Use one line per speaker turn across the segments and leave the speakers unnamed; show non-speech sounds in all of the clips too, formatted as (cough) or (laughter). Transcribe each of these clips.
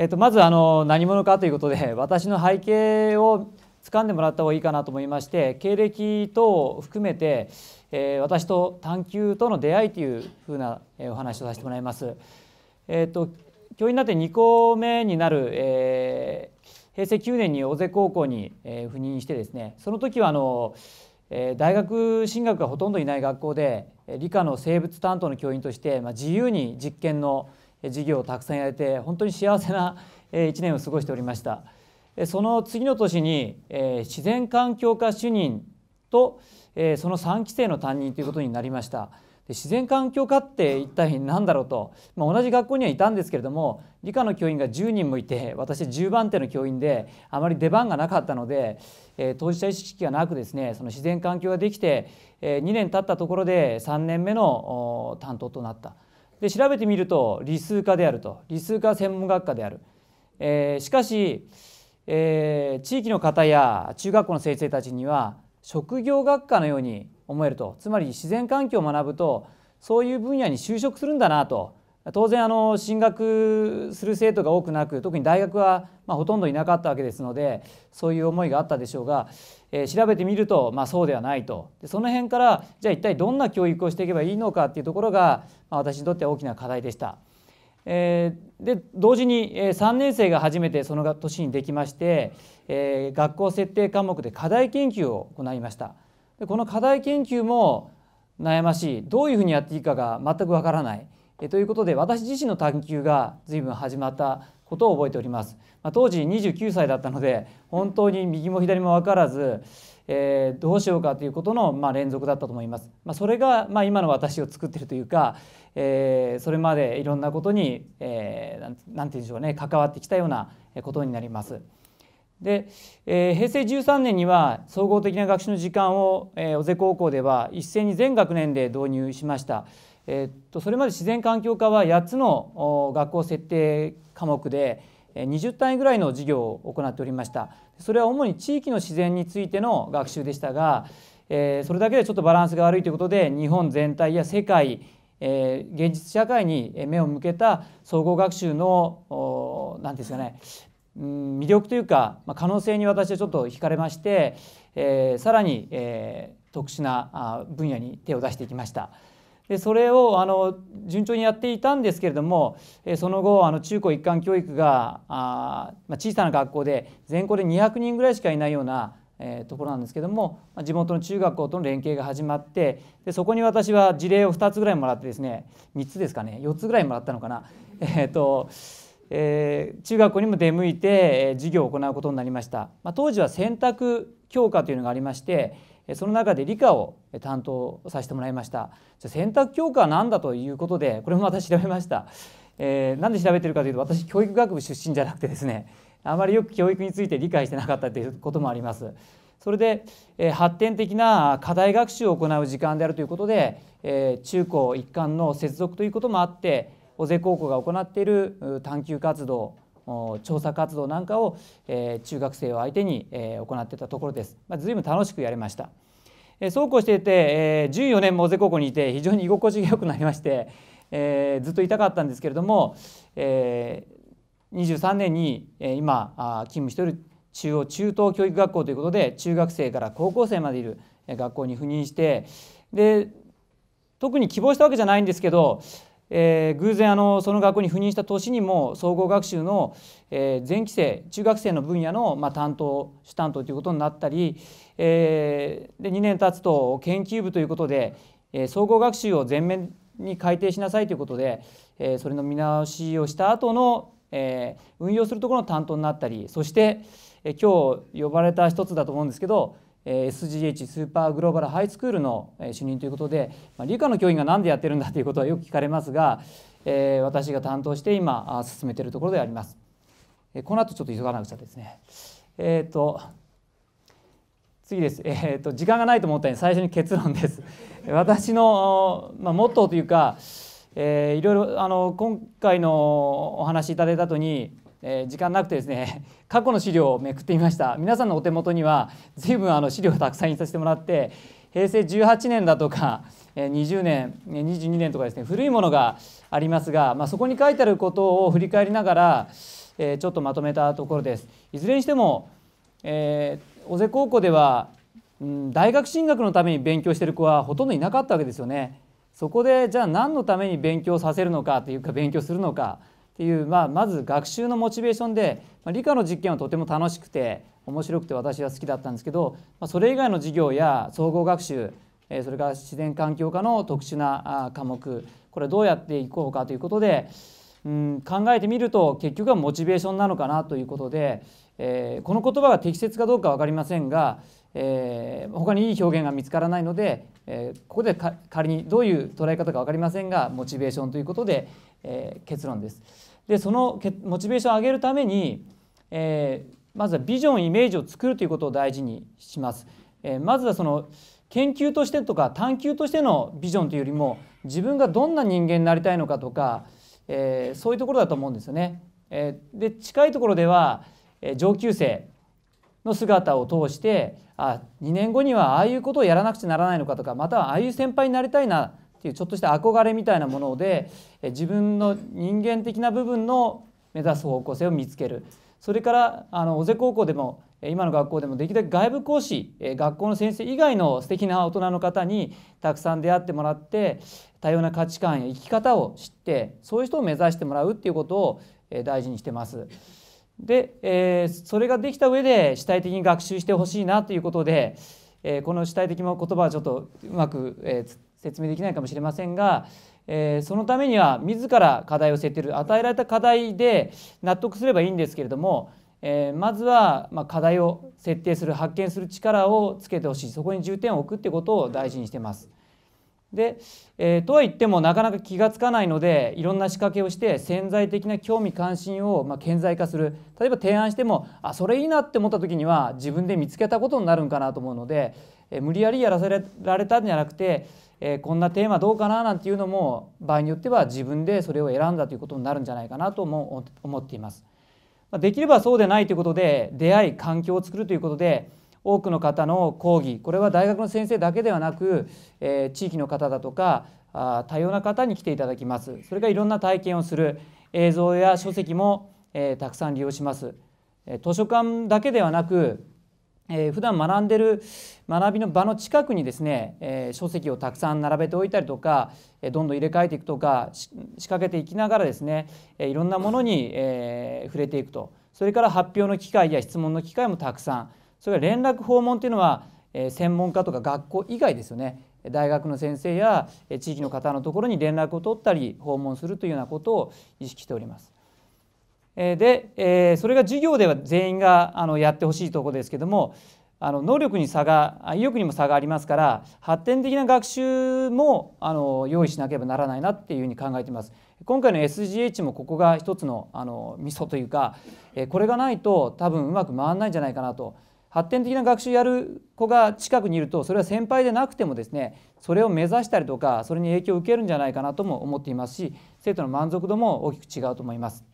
えー、とまずあの何者かということで (laughs) 私の背景を掴んでもらった方がいいかなと思いまして経歴等含めて、えー、私と探求との出会いというふうな、えお話をさせてもらいます。えーと、教員になって2校目になる、えー、平成9年に尾瀬高校に、えー、赴任してですねその時はあの、えー、大学進学がほとんどいない学校で理科の生物担当の教員として、まあ、自由に実験の、事業をたくさんやれて本当に幸せな1年を過ごしておりましたその次の年に自然環境課主任とその3期生の担任ということになりました自然環境科って一体何だろうと、まあ、同じ学校にはいたんですけれども理科の教員が10人もいて私10番手の教員であまり出番がなかったので、えー、当事者意識がなくですねその自然環境ができて、えー、2年経ったところで3年目の担当となったで調べてみると理数科であると理数科専門学科である、えー、しかし、えー、地域の方や中学校の先生たちには職業学科のように思えるとつまり自然環境を学ぶとそういう分野に就職するんだなと当然あの進学する生徒が多くなく特に大学はまほとんどいなかったわけですのでそういう思いがあったでしょうがえー、調べてみると、まあ、そうではないとでその辺からじゃあ一体どんな教育をしていけばいいのかっていうところが、まあ、私にとって大きな課題でした。えー、で同時に3年生が初めてその年にできまして、えー、学校設定科目で課題研究を行いましたでこの課題研究も悩ましいどういうふうにやっていいかが全くわからない、えー、ということで私自身の探究が随分始まったことを覚えております、まあ、当時29歳だったので本当に右も左も分からず、えー、どうしようかということの、まあ、連続だったと思います、まあ、それが、まあ、今の私を作ってるというか、えー、それまでいろんなことに、えー、なんて言うんでしょうね関わってきたようなことになります。で、えー、平成13年には総合的な学習の時間を、えー、尾瀬高校では一斉に全学年で導入しました。えっとそれまで自然環境科は8つの学校設定科目で20単位ぐらいの授業を行っておりましたそれは主に地域の自然についての学習でしたが、えー、それだけでちょっとバランスが悪いということで日本全体や世界、えー、現実社会に目を向けた総合学習の何ですかね、魅力というか、まあ、可能性に私はちょっと惹かれまして、えー、さらに、えー、特殊な分野に手を出していきました。でそれをあの順調にやっていたんですけれどもその後あの中高一貫教育があ、まあ、小さな学校で全校で200人ぐらいしかいないような、えー、ところなんですけども、まあ、地元の中学校との連携が始まってでそこに私は事例を2つぐらいもらってですね3つですかね4つぐらいもらったのかな。(laughs) えーとえー、中学校にも出向いて、えー、授業を行うことになりました、まあ、当時は選択教科というのがありまして、その中で理科を担当させてもらいました選択教科は何だということでこれもた調べました、えー、なんで調べてるかというと私教育学部出身じゃなくてですねあまりよく教育について理解してなかったということもありますそれで、えー、発展的な課題学習を行う時間であるということで、えー、中高一貫の接続ということもあって尾瀬高校が行っている探究活動調査活動なんかを、え中学生を相手に、え行ってたところです。まあ、随分楽しくやれました。えそうこうしていて、え14年もぜ高校にいて非常に居心地が良くなりまして、えずっといたかったんですけれども、え23年に今勤務している中央中等教育学校ということで中学生から高校生までいる学校に赴任してで特に希望したわけじゃないんですけどえー、偶然あのその学校に赴任した年にも総合学習の、えー、前期生中学生の分野の、まあ、担当主担当ということになったり、えー、で2年経つと研究部ということで、えー、総合学習を全面に改定しなさいということで、えー、それの見直しをした後の、えー、運用するところの担当になったりそして、えー、今日呼ばれた一つだと思うんですけど SGH スーパーグローバルハイスクールの主任ということで、まあ、理科の教員が何でやってるんだということはよく聞かれますが、え私が担当して今進めているところであります。えこの後ちょっと急がなくちゃですね。えっ、ー、と次です、えーと、時間がないと思ったうに最初に結論です。(laughs) 私の、まあ、モットーというか、えー、いろいろあの今回のお話いただいた後にえー、時間なくてですね (laughs) 過去の資料をめくってみました皆さんのお手元には随分あの資料をたくさん印刷してもらって平成18年だとか20年22年とかですね古いものがありますが、まあ、そこに書いてあることを振り返りながら、えー、ちょっとまとめたところです。いずれにしても、えー、尾瀬高校では、うん、大学進学のために勉強している子はほとんどいなかったわけですよね。そこでじゃあ何のために勉強させるのかというか勉強するのかっていう、まあ、まず学習のモチベーションで、まあ、理科の実験はとても楽しくて面白くて私は好きだったんですけど、まあ、それ以外の授業や総合学習それから自然環境科の特殊な科目これどうやっていこうかということで、うん、考えてみると結局はモチベーションなのかなということで、えー、この言葉が適切かどうか分かりませんが、えー、他にいい表現が見つからないので、えー、ここで仮にどういう捉え方か分かりませんがモチベーションということで、えー、結論です。でそのモチベーションを上げるために、えー、まずはビジョンイメージを作るということを大事にします。えー、まずはその研究としてとか探究としてのビジョンというよりも自分がどんな人間になりたいのかとか、えー、そういうところだと思うんですよね。えー、で近いところでは、えー、上級生の姿を通してあ2年後にはああいうことをやらなくちゃならないのかとかまたはああいう先輩になりたいなっていうちょっとした憧れみたいなもので自分の人間的な部分の目指す方向性を見つけるそれからあの尾瀬高校でも今の学校でもできるだけ外部講師学校の先生以外の素敵な大人の方にたくさん出会ってもらって多様な価値観や生き方を知ってそういう人を目指してもらうっていうことを大事にしてます。で、えそれができた上で主体的に学習してほしいなということで、えこの主体的な言葉はちょっとうまく、え説明できないかもしれませんが、えー、そのためには自ら課題を設定る与えられた課題で納得すればいいんですけれども、えー、まずはま課題を設定する発見する力をつけてほしいそこに重点を置くってことを大事にしてます。で、えー、とは言ってもなかなか気が付かないのでいろんな仕掛けをして潜在的な興味関心をまあ顕在化する例えば提案してもあそれいいなって思った時には自分で見つけたことになるんかなと思うので、えー、無理やりやらせられたんじゃなくてえー、こんなテーマどうかななんていうのも場合によっては自分でそれを選んだということになるんじゃないかなとも思っています。できればそうでないということで出会い環境を作るということで多くの方の講義これは大学の先生だけではなく、えー、地域の方だとかあ多様な方に来ていただきますそれがいろんな体験をする映像や書籍も、えー、たくさん利用します。図書館だけではなくえー、普段学んでる学びの場の近くにですね、えー、書籍をたくさん並べておいたりとか、えー、どんどん入れ替えていくとか仕掛けていきながらですね、えー、いろんなものに、えー、触れていくとそれから発表の機会や質問の機会もたくさんそれから連絡訪問というのは、えー、専門家とか学校以外ですよね大学の先生や地域の方のところに連絡を取ったり訪問するというようなことを意識しております。で、えそれが授業では全員があのやってほしいところですけどもあの能力に差が意欲にも差がありますから発展的な学習もあの用意しなければならないなっていうふうに考えています。今回の SGH もここが一つのあのミソというかこれがないと多分うまく回らないんじゃないかなと。発展的な学習やる子が近くにいるとそれは先輩でなくてもですねそれを目指したりとかそれに影響を受けるんじゃないかなとも思っていますし生徒の満足度も大きく違うと思います。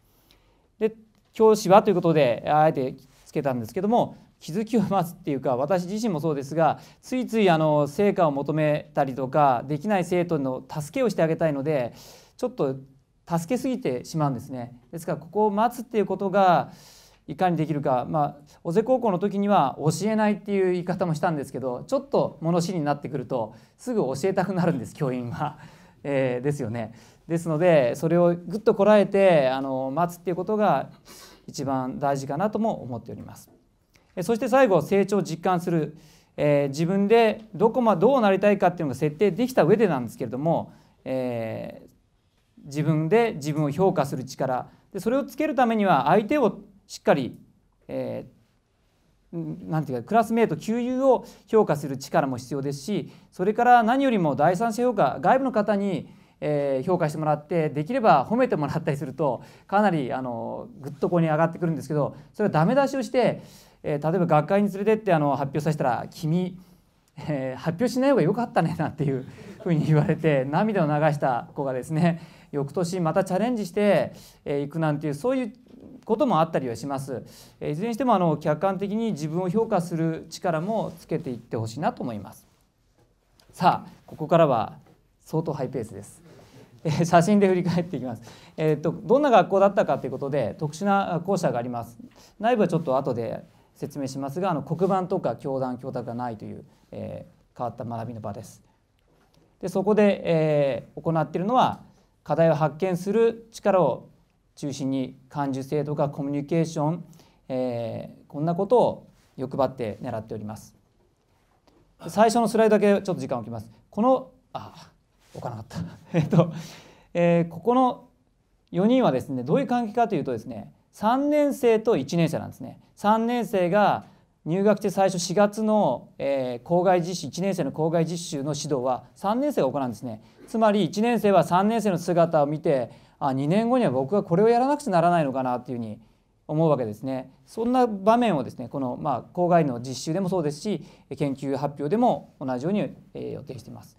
で教師はということであえてつけたんですけども気づきを待つっていうか私自身もそうですがついついあの成果を求めたりとかできない生徒の助けをしてあげたいのでちょっと助けすぎてしまうんですね。ですからここを待つっていうことがいかにできるか、まあ、尾瀬高校の時には教えないっていう言い方もしたんですけどちょっと物知りになってくるとすぐ教えたくなるんです教員は、えー、ですよね。ですのでそれをぐっとこらえてあの待つっていうことが一番大事かなとも思っております。そして最後成長を実感する、えー、自分でどこまどうなりたいかっていうのが設定できた上でなんですけれども、えー、自分で自分を評価する力でそれをつけるためには相手をしっかり、えーなんていうかクラスメート旧友を評価する力も必要ですしそれから何よりも第三者評価外部の方にえー、評価してもらってできれば褒めてもらったりするとかなりあのぐっとこうに上がってくるんですけどそれはダメ出しをして、えー、例えば学会に連れてってあの発表させたら「君、えー、発表しない方が良かったね」なんていう (laughs) ふうに言われて涙を流した子がですね翌年またチャレンジしていくなんていうそういうこともあったりはします。いずれにしてもあの客観的に自分を評価する力もつけていってほしいなと思います。さあここからは相当ハイペースです。え (laughs) 写真で振り返っていきます、えーと、どんな学校だったかということで特殊な校舎があります内部はちょっと後で説明しますがあの黒板とか教団教託がないという、えー、変わった学びの場ですでそこで、えー、行っているのは課題を発見する力を中心に感受性とかコミュニケーション、えー、こんなことを欲張って狙っております最初のスライドだけちょっと時間を置きますこのあ置かなかった (laughs) えっと、えー、ここの4人はですねどういう関係かというとですね3年生と1年生なんですね3年生が入学して最初4月の、えー、校外実習1年生の校外実習の指導は3年生が行うんですねつまり1年生は3年生の姿を見てあ2年後には僕はこれをやらなくちゃならないのかなっていうふうに思うわけですねそんな場面をですねこの、まあ、校外の実習でもそうですし研究発表でも同じように、えー、予定しています。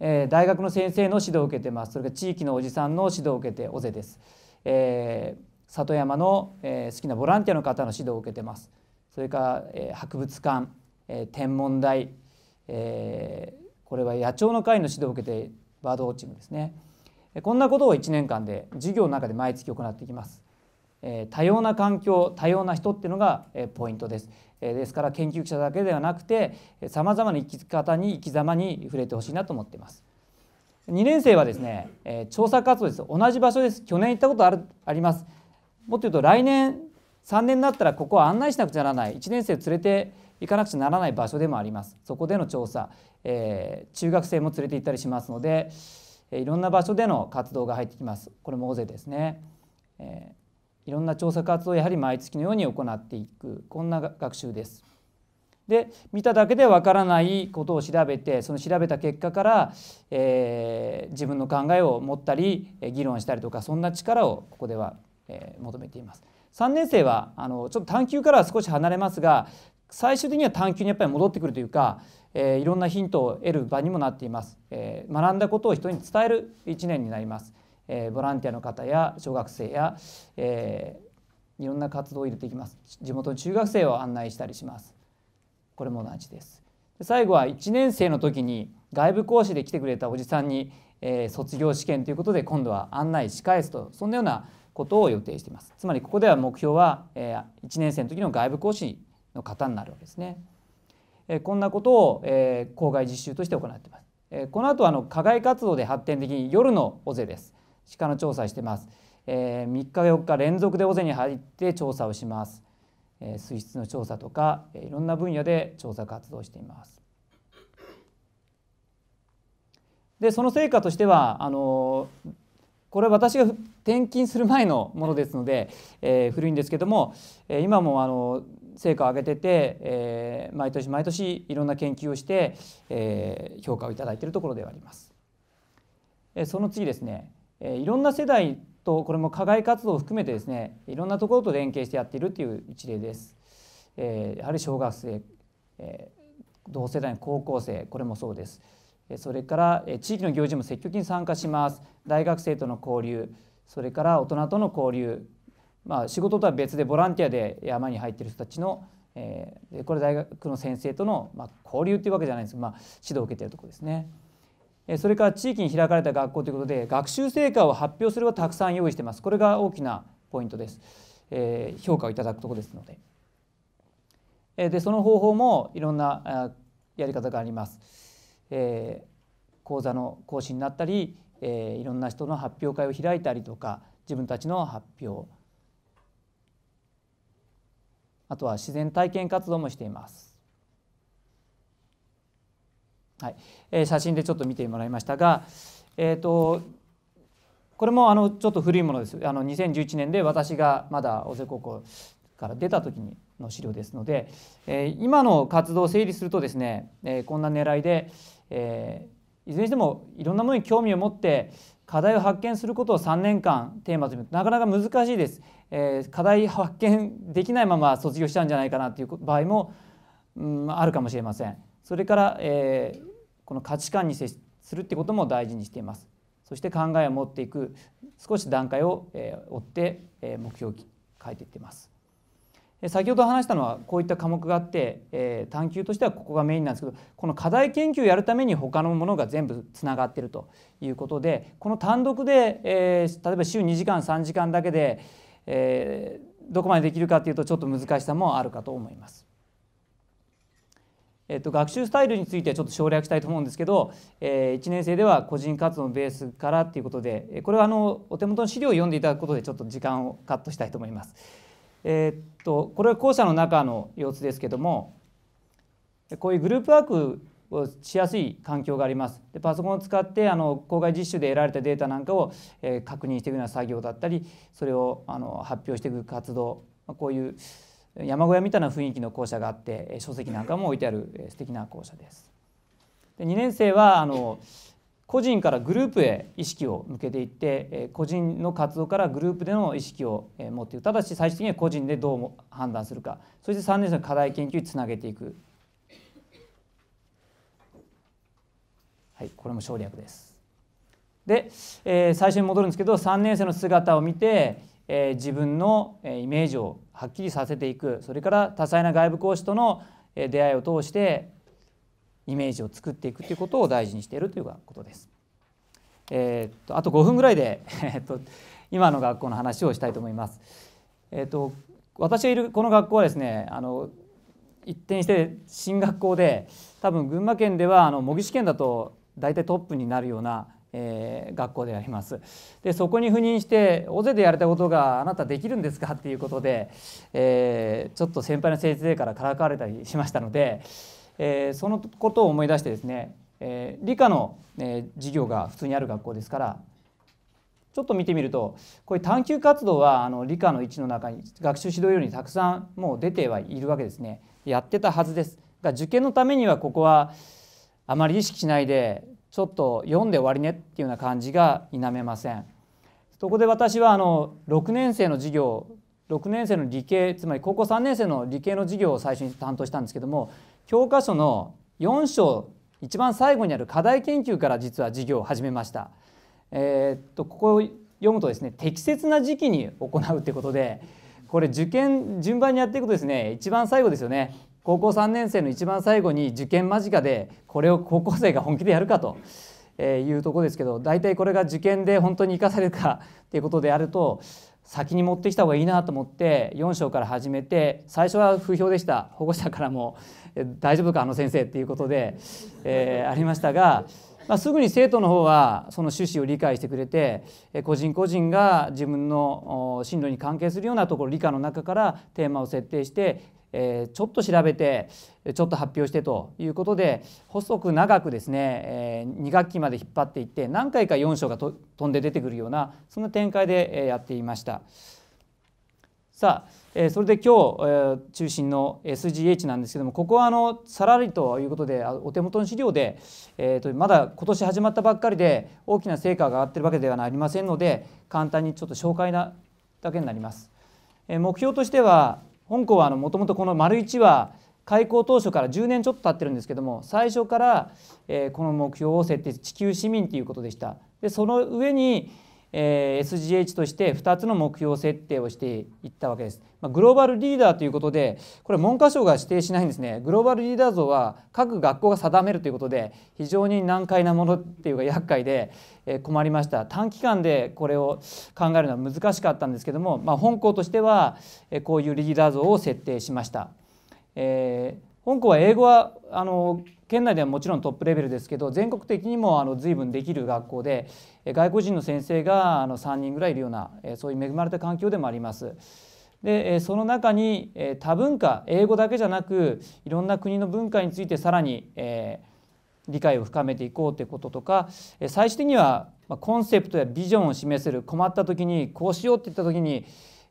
えー、大学の先生の指導を受けてますそれから地域のおじさんの指導を受けて尾瀬です、えー、里山の、えー、好きなボランティアの方の指導を受けてますそれから、えー、博物館、えー、天文台、えー、これは野鳥の会の指導を受けてバードウォッチングですねこんなことを1年間で授業の中で毎月行っていきますえ多様な環境多様な人っていうのが、えポイントです、えですから研究者だけではなくてさまざまな生き方に生き様に触れてほしいなと思っています2年生はですね、え調査活動です同じ場所です去年行ったことあるありますもっと言うと来年3年になったらここは案内しなくちゃならない1年生連れて行かなくちゃならない場所でもありますそこでの調査、えー、中学生も連れて行ったりしますので、えいろんな場所での活動が入ってきますこれも大勢ですね、えーいろんな調査活動をやはり毎月のように行っていくこんな学習です。で見ただけでわからないことを調べてその調べた結果から、えー、自分の考えを持ったり議論したりとかそんな力をここでは、えー、求めています。3年生はあのちょっと探究からは少し離れますが最終的には探究にやっぱり戻ってくるというか、えー、いろんなヒントを得る場にもなっています、えー、学んだことを人に伝える1年になりますえー、ボランティアの方や小学生や、えー、いろんな活動を入れていきます地元の中学生を案内したりしますこれも同じです最後は1年生の時に外部講師で来てくれたおじさんに、えー、卒業試験ということで今度は案内し返すとそんなようなことを予定していますつまりここでは目標は、えー、1年生の時の外部講師の方になるわけですね、えー、こんなことを、えー、校外実習として行っています、えー、この後あの課外活動で発展的に夜の尾瀬です鹿の調査してます、えー、3日4日連続で尾瀬に入って調査をします、えー、水質の調査とか、えー、いろんな分野で調査活動していますでその成果としてはあのこれは私が転勤する前のものですので、えー、古いんですけども、えー、今もあの成果を上げてて、えー、毎年毎年いろんな研究をして、えー、評価をいただいているところではあります。えー、その次ですねえいろんな世代とこれも課外活動を含めてですねいろんなところと連携してやっているという一例です。えやはり小学生、え同世代の高校生これもそうです。それから地域の行事も積極的に参加します大学生との交流それから大人との交流、まあ、仕事とは別でボランティアで山に入っている人たちの、えー、これ大学の先生との、ま交流っていうわけじゃないんですけまあ、指導を受けているところですね。それから地域に開かれた学校ということで学習成果を発表するをたくさん用意してますこれが大きなポイントです、えー、評価をいただくとこですので、えでその方法もいろんなやり方があります、えー、講座の講師になったり、えー、いろんな人の発表会を開いたりとか自分たちの発表あとは自然体験活動もしていますはいえー、写真でちょっと見てもらいましたが、えーと、これもあのちょっと古いものですあの2011年で私がまだ尾瀬高校から出た時にの資料ですので、えー、今の活動を整理するとですね、えー、こんな狙いで、えー、いずれにしてもいろんなものに興味を持って課題を発見することを3年間テーマといなかなか難しいです、えー、課題発見できないまま卒業しちゃうんじゃないかなという場合も、うん、あるかもしれません。それから、えー、この価値観に接するってことも大事にしていますそして考えを持っていく少し段階を、えー、追って、えー、目標を変えていってます、えー、先ほど話したのはこういった科目があって、えー、探究としてはここがメインなんですけどこの課題研究をやるために他のものが全部つながっているということでこの単独で、えー、例えば週2時間3時間だけで、えー、どこまでできるかというとちょっと難しさもあるかと思います。えっと、学習スタイルについてちょっと省略したいと思うんですけど、えー、1年生では個人活動のベースからっていうことでこれはあのお手元の資料を読んでいただくことでちょっと時間をカットしたいと思います。えー、っとこれは校舎の中の様子ですけどもこういうグループワークをしやすい環境があります。でパソコンを使ってあの校外実習で得られたデータなんかを、えー、確認していくような作業だったりそれをあの発表していく活動、まあ、こういう山小屋みたいな雰囲気の校舎があって書籍なんかも置いてある素敵な校舎です。で2年生はあの個人からグループへ意識を向けていって個人の活動からグループでの意識を持っていくただし最終的には個人でどう判断するかそして3年生の課題研究につなげていく、はい、これも省略です。で、えー、最初に戻るんですけど3年生の姿を見てえ自分のイメージをはっきりさせていくそれから多彩な外部講師との出会いを通してイメージを作っていくということを大事にしているということです。えー、っとあと5分ぐらいで、(laughs) えっと今の学校の話をしたいと思います。えっと私がいるこの学校はですねあの一転して新学校で多分群馬県ではあの模擬試験だと大体トップになるようなえー、学校でありますでそこに赴任して大勢でやれたことがあなたできるんですかっていうことで、えー、ちょっと先輩の先生からからかわれたりしましたので、えー、そのことを思い出してですね、え理科の、え授業が普通にある学校ですからちょっと見てみるとこういう探究活動はあの理科の位置の中に学習指導要領にたくさんもう出てはいるわけですねやってたはずですが受験のためにはここはあまり意識しないでちょっと読んで終わりねっていうような感じが否めません。そこで私はあの6年生の授業6年生の理系つまり高校3年生の理系の授業を最初に担当したんですけども教科書の4章一番最後にある課題研究から実は授業を始めました。えー、っとここを読むとですね適切な時期に行うってことでこれ受験順番にやっていくとですね一番最後ですよね高校3年生の一番最後に受験間近でこれを高校生が本気でやるかと。えー、いうとこですけど大体これが受験で本当に生かされるかっていうことであると先に持ってきた方がいいなと思って4章から始めて最初は不評でした保護者からも「大丈夫かあの先生」っていうことで、えー、ありましたがまあ、すぐに生徒の方はその趣旨を理解してくれて個人個人が自分の進路に関係するようなところ理科の中からテーマを設定してえー、ちょっと調べてちょっと発表してということで細く長くですね、えー、2学期まで引っ張っていって何回か4章が飛んで出てくるようなそんな展開でやっていました。さあ、えー、それで今日、えー、中心の SGH なんですけどもここはあのさらりということでお手元の資料で、えー、とまだ今年始まったばっかりで大きな成果が上がってるわけではありませんので簡単にちょっと紹介なだけになります。え目標としては香港はもともとこの「丸1」は開港当初から10年ちょっと経ってるんですけども最初から、えこの目標を設定地球市民ということでした。でその上にえー、SGH として2つの目標設定をしていったわけです。まグローバルリーダーということでこれ文科省が指定しないんですね。グローバルリーダー像は各学校が定めるということで非常に難解なものっていうか厄介で、え困りました。短期間でこれを考えるのは難しかったんですけども、まあ、本校としては、えこういうリーダー像を設定しました。えー香港は英語はあの県内ではもちろんトップレベルですけど全国的にもあの随分できる学校で外国人の先生があの3人ぐらいいるようなそういう恵まれた環境でもあります。でその中に多文化英語だけじゃなくいろんな国の文化についてさらに、えー、理解を深めていこうということとか最終的にはコンセプトやビジョンを示せる困った時にこうしようっていった時に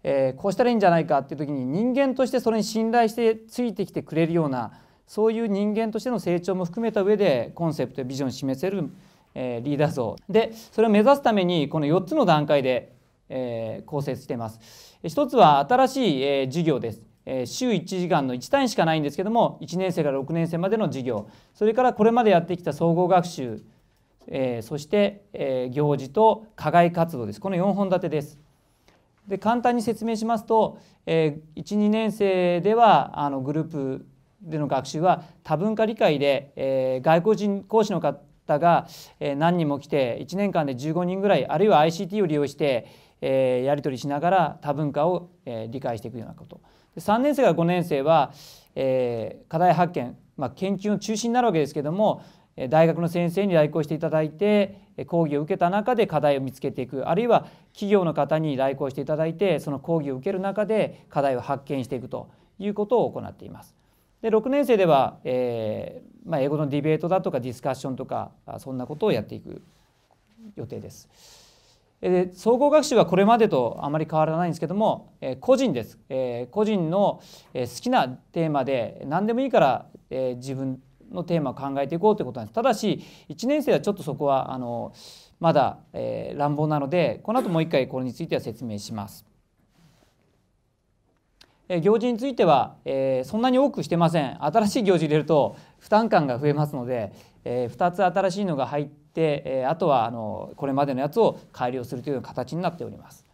えー、こうしたらいいんじゃないかっていう時に人間としてそれに信頼してついてきてくれるようなそういう人間としての成長も含めた上でコンセプトやビジョンを示せる、えー、リーダー像でそれを目指すためにこの4つの段階で、えー、構成しています。一つは新しい、えー、授業です。え週1時間の1単位しかないんですけども1年生から6年生までの授業それからこれまでやってきた総合学習、えー、そして、えー、行事と課外活動ですこの4本立てです。で簡単に説明しますと、えー、12年生ではあのグループでの学習は多文化理解で、えー、外国人講師の方が、えー、何人も来て1年間で15人ぐらいあるいは ICT を利用して、えー、やり取りしながら多文化を、えー、理解していくようなこと。で3年生から5年生は、えー、課題発見、まあ、研究の中心になるわけですけども大学の先生に来校していただいて講義を受けた中で課題を見つけていくあるいは企業の方に来校していただいてその講義を受ける中で課題を発見していくということを行っています。で6年生では、えー、まあ、英語のディベートだとかディスカッションとかそんなことをやっていく予定です。で総合学習はこれまでとあまり変わらないんですけども、え個人です、え個人の好きなテーマで何でもいいから、え自分のテーマを考えていこうということなんですただし1年生はちょっとそこはあのまだ、えー、乱暴なのでこの後もう一回これについては説明します。えー、行事については、えー、そんなに多くしてません新しい行事入れると負担感が増えますので、えー、2つ新しいのが入って、えー、あとはあのこれまでのやつを改良するという形になっております。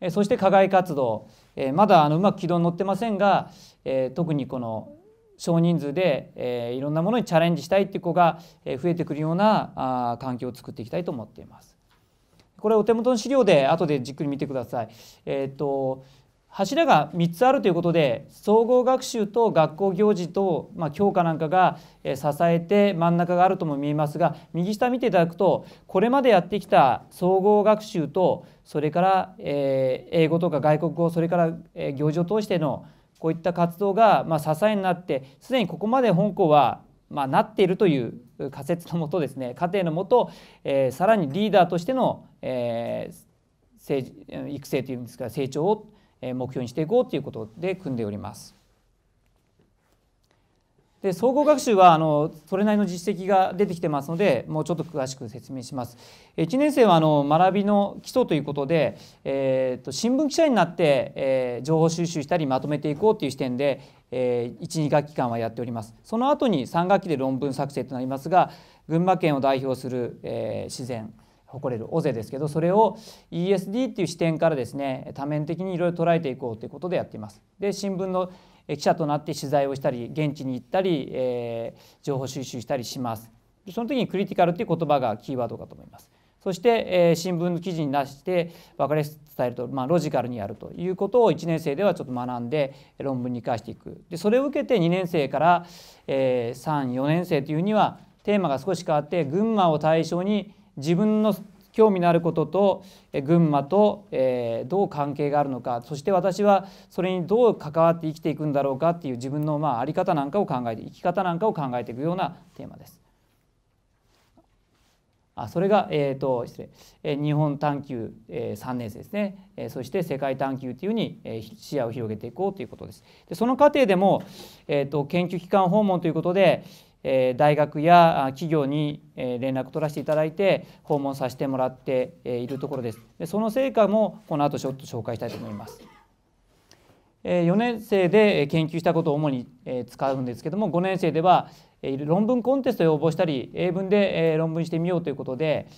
えー、そして課外活動、えー、まだあのうまく軌道に乗ってませんが、えー、特にこの少人数で、えー、いろんなものにチャレンジしたいっていう子が増えてくるようなあ環境を作っていきたいと思っています。これお手元の資料で後でじっくり見てください。えっ、ー、と柱が3つあるということで総合学習と学校行事と、まあ、教科なんかが支えて真ん中があるとも見えますが右下見ていただくとこれまでやってきた総合学習とそれから、え英語とか外国語それから行事を通してのこういった活動がま支えになってすでにここまで香港はまなっているという仮説のもとですね家庭のもと、えー、さらにリーダーとしての、えー、育成というんですか成長を目標にしていこうということで組んでおります。で総合学習はあのそれなりの実績が出てきてますのでもうちょっと詳しく説明します。1年生はあの学びの基礎ということで、えーと、新聞記者になって、えー、情報収集したりまとめていこうという視点で、えー、12学期間はやっております。その後に3学期で論文作成となりますが群馬県を代表する、えー、自然誇れる尾瀬ですけどそれを ESD っていう視点からですね多面的にいろいろ捉えていこうということでやっています。で新聞の記者となって取材をしたり現地に行ったり、えー、情報収集したりしますその時にクリティカルという言葉がキーワードかと思いますそして、えー、新聞の記事に出して分かりやすく伝えると、まあ、ロジカルにやるということを1年生ではちょっと学んで論文に生かしていくでそれを受けて2年生から、えー、34年生というにはテーマが少し変わって群馬を対象に自分の興味のあることと群馬と、えどう関係があるのかそして私はそれにどう関わって生きていくんだろうかっていう自分のまああり方なんかを考えて生き方なんかを考えていくようなテーマです。あそれが、えーと失礼え日本探究、え3年生ですね、えそして世界探究というふうに、え視野を広げていこうということです。でその過程でも、えーと研究機関訪問ということで、大学や企業に連絡取らせていただいて訪問させてもらっているところですその成果もこの後ちょっと紹介したいと思います4年生で研究したことを主に使うんですけども5年生では論文コンテストを応募したり英文で論文してみようということで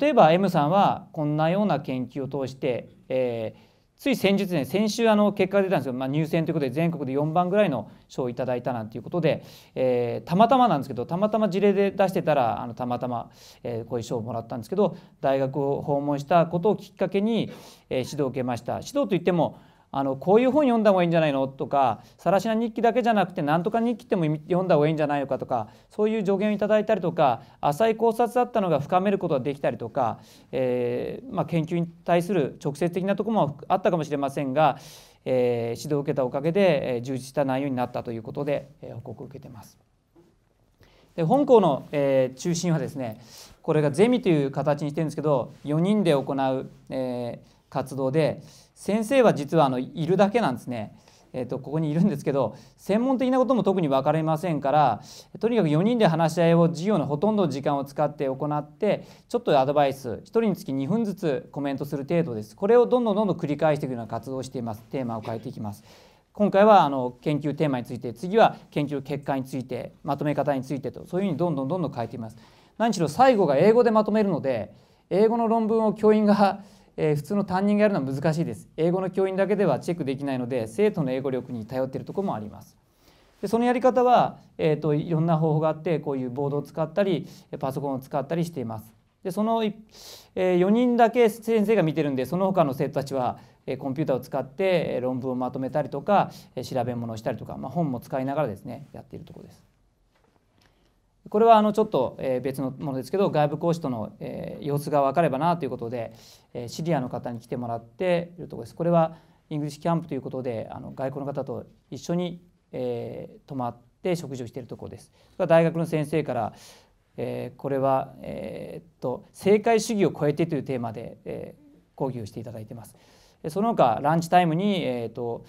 例えば M さんはこんなような研究を通して、えー、つい先日ね先週あの結果が出たんですよ、まあ、入選ということで全国で4番ぐらいの賞をいただいたなんていうことで、えー、たまたまなんですけどたまたま事例で出してたらあのたまたま、えー、こういう賞をもらったんですけど大学を訪問したことをきっかけに、えー、指導を受けました指導といってもあのこういう本読んだ方がいいんじゃないのとか「さらしな日記」だけじゃなくて「なんとか日記」っても読んだ方がいいんじゃないのかとかそういう助言をいただいたりとか浅い考察だったのが深めることができたりとか、えー、まあ、研究に対する直接的なとこもあったかもしれませんが、えー、指導を受けたおかげで、え充実した内容になったということで、え報告を受けてます。で本校の、え中心はですねこれがゼミという形にしてるんですけど4人で行う、え活動で、先生は実はあのいるだけなんですね。えっとここにいるんですけど専門的なことも特に分かりませんからとにかく4人で話し合いを授業のほとんどの時間を使って行ってちょっとアドバイス1人につき2分ずつコメントする程度ですこれをどんどんどんどん繰り返していくような活動をしていますテーマを変えていきます。今回はあの研究テーマについて次は研究結果についてまとめ方についてとそういうふうにどんどんどんどん変えています。何しろ最後が英語でまとめるので英語の論文を教員がえー、普通の担任がやるのは難しいです英語の教員だけではチェックできないので生徒の英語力に頼っているとこもありますでそのやり方は、えーと、といろんな方法があってこういうボードを使ったりパソコンを使ったりしていますでその、えー、4人だけ先生が見てるんでその他の生徒たちはコンピューターを使って論文をまとめたりとか調べ物をしたりとか、まあ、本も使いながらですねやっているところです。これはあのちょっと別のものですけど外部講師との様子が分かればなということでシリアの方に来てもらっているところです。これはイングリッシュキャンプということであの外交の方と一緒に、え泊まって食事をしているところです。大学の先生から、えこれは、えっと政界主義を超えてというテーマで、え講義をしていただいてます。その他ランチタイムに、えっと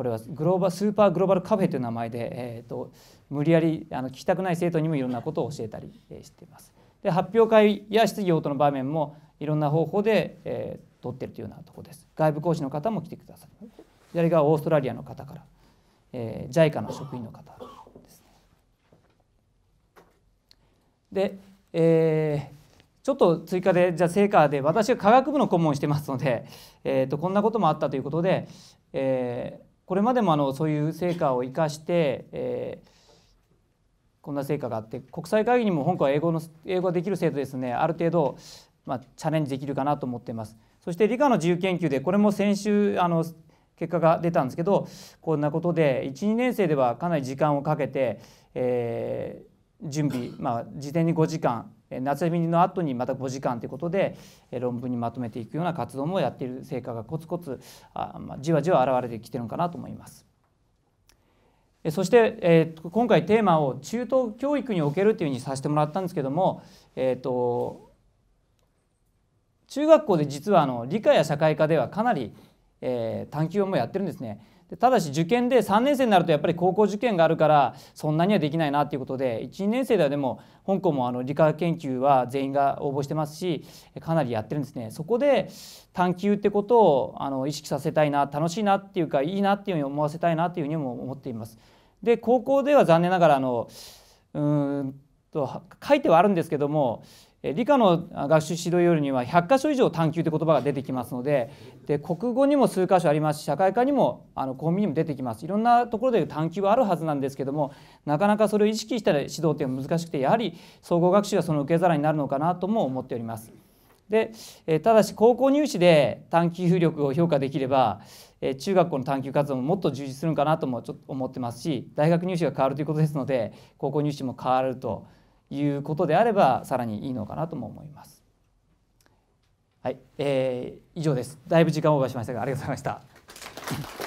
これはグローバスーパーグローバルカフェという名前で、えーと、無理やりあの聞きたくない生徒にもいろんなことを教えたりしています。で発表会や質疑応答の場面もいろんな方法で、えー、取ってるというようなとこです。外部講師の方も来てください。左側オーストラリアの方から、えー、JICA の職員の方ですね。で、えー、ちょっと追加でじゃあ成果で私は科学部の顧問してますので、えーと、とこんなこともあったということで、えー、これまでもあのそういう成果を生かして、えー、こんな成果があって国際会議にも香港は英語の英語ができる制度ですねある程度、まあ、チャレンジできるかなと思っています。そして理科の自由研究でこれも先週あの結果が出たんですけどこんなことで12年生ではかなり時間をかけて、えー、準備、まあ、事前に5時間夏休みの後にまた5時間ということで論文にまとめていくような活動もやっている成果がコツコツあ、まあ、じわじわ現れてきてるのかなと思います。そして、え今回テーマを中等教育におけるというふうにさせてもらったんですけども、えっと、中学校で実はあの理科や社会科ではかなり、え探究もやってるんですね。でただし受験で3年生になるとやっぱり高校受験があるからそんなにはできないなっていうことで1年生ではでも香港もあの理科研究は全員が応募してますしかなりやってるんですねそこで探究ってことをあの意識させたいな楽しいなっていうかいいなっていうふうに思わせたいなっていうふうにも思っています。で高校では残念ながらあのうんと書いてはあるんですけども理科の学習指導要領には100箇所以上探究という言葉が出てきますのでで国語にも数箇所ありますし社会科にもあの公務員にも出てきますいろんなところで探究はあるはずなんですけどもなかなかそれを意識した指導っていうのは難しくてやはり総合学習はその受け皿になるのかなとも思っております。でただし高校入試で探究力を評価できれば中学校の探究活動ももっと充実するのかなともちょっと思ってますし大学入試が変わるということですので高校入試も変わるということであればさらにいいのかなとも思います。はい、えー、以上です。だいぶ時間オーバーしましたがありがとうございました。